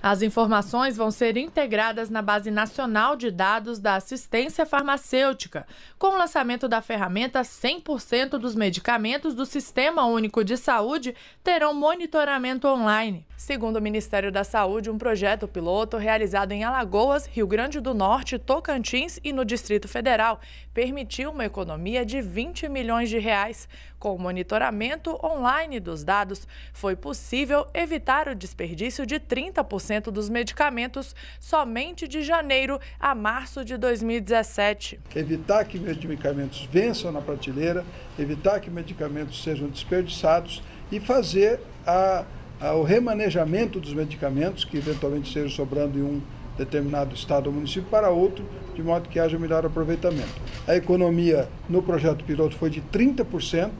As informações vão ser integradas na Base Nacional de Dados da Assistência Farmacêutica, com o lançamento da ferramenta 100% dos medicamentos do Sistema Único de Saúde terão monitoramento online. Segundo o Ministério da Saúde, um projeto piloto realizado em Alagoas, Rio Grande do Norte, Tocantins e no Distrito Federal permitiu uma economia de 20 milhões de reais. Com o monitoramento online dos dados, foi possível evitar o desperdício de 30% dos medicamentos somente de janeiro a março de 2017. Evitar que medicamentos vençam na prateleira, evitar que medicamentos sejam desperdiçados e fazer a, a, o remanejamento dos medicamentos que eventualmente estejam sobrando em um determinado estado ou município para outro, de modo que haja melhor aproveitamento. A economia no projeto piloto foi de 30%,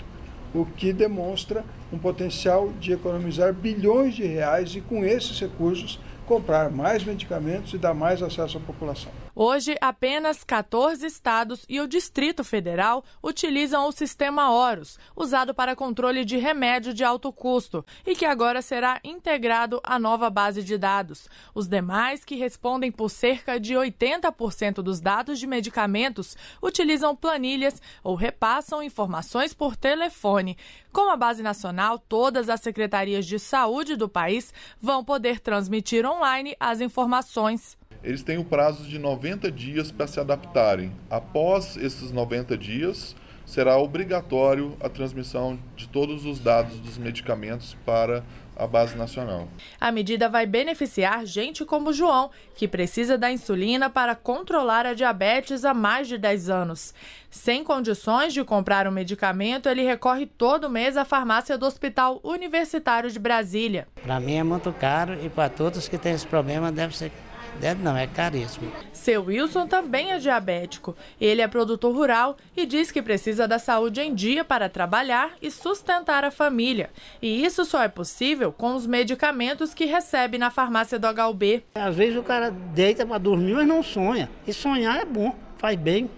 o que demonstra um potencial de economizar bilhões de reais e, com esses recursos, comprar mais medicamentos e dar mais acesso à população. Hoje, apenas 14 estados e o Distrito Federal utilizam o sistema Horus, usado para controle de remédio de alto custo, e que agora será integrado à nova base de dados. Os demais, que respondem por cerca de 80% dos dados de medicamentos, utilizam planilhas ou repassam informações por telefone. Com a base nacional, todas as secretarias de saúde do país vão poder transmitir online as informações eles têm o um prazo de 90 dias para se adaptarem. Após esses 90 dias, será obrigatório a transmissão de todos os dados dos medicamentos para a base nacional. A medida vai beneficiar gente como João, que precisa da insulina para controlar a diabetes há mais de 10 anos. Sem condições de comprar o um medicamento, ele recorre todo mês à farmácia do Hospital Universitário de Brasília. Para mim é muito caro e para todos que têm esse problema deve ser Deve não, é caríssimo. Seu Wilson também é diabético. Ele é produtor rural e diz que precisa da saúde em dia para trabalhar e sustentar a família. E isso só é possível com os medicamentos que recebe na farmácia do HB. Às vezes o cara deita para dormir, mas não sonha. E sonhar é bom, faz bem.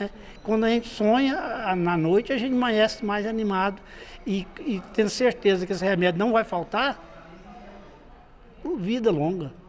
Né? Quando a gente sonha na noite, a gente amanhece mais animado. E, e tendo certeza que esse remédio não vai faltar, vida longa.